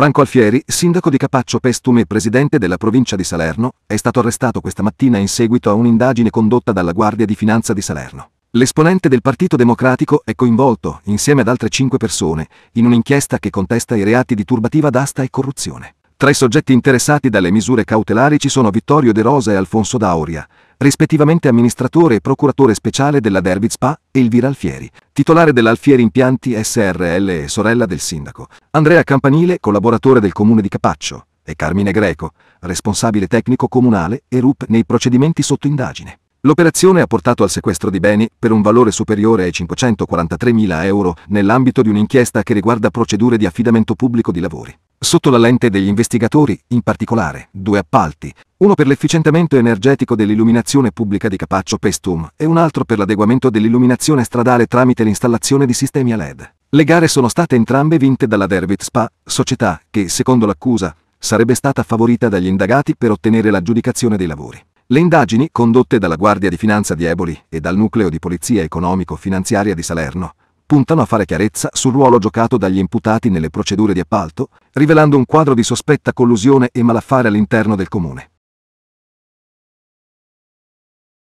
Franco Alfieri, sindaco di Capaccio Pestume e presidente della provincia di Salerno, è stato arrestato questa mattina in seguito a un'indagine condotta dalla Guardia di Finanza di Salerno. L'esponente del Partito Democratico è coinvolto, insieme ad altre cinque persone, in un'inchiesta che contesta i reati di turbativa d'asta e corruzione. Tra i soggetti interessati dalle misure cautelari ci sono Vittorio De Rosa e Alfonso Dauria, rispettivamente amministratore e procuratore speciale della Derviz Spa e Elvira Alfieri, titolare dell'Alfieri Impianti SRL e sorella del sindaco, Andrea Campanile, collaboratore del comune di Capaccio, e Carmine Greco, responsabile tecnico comunale e RUP nei procedimenti sotto indagine. L'operazione ha portato al sequestro di beni per un valore superiore ai 543.000 euro nell'ambito di un'inchiesta che riguarda procedure di affidamento pubblico di lavori. Sotto la lente degli investigatori, in particolare, due appalti, uno per l'efficientamento energetico dell'illuminazione pubblica di Capaccio Pestum e un altro per l'adeguamento dell'illuminazione stradale tramite l'installazione di sistemi a LED. Le gare sono state entrambe vinte dalla Derwit Spa, società che, secondo l'accusa, sarebbe stata favorita dagli indagati per ottenere l'aggiudicazione dei lavori. Le indagini, condotte dalla Guardia di Finanza di Eboli e dal Nucleo di Polizia Economico-Finanziaria di Salerno, puntano a fare chiarezza sul ruolo giocato dagli imputati nelle procedure di appalto, rivelando un quadro di sospetta collusione e malaffare all'interno del comune.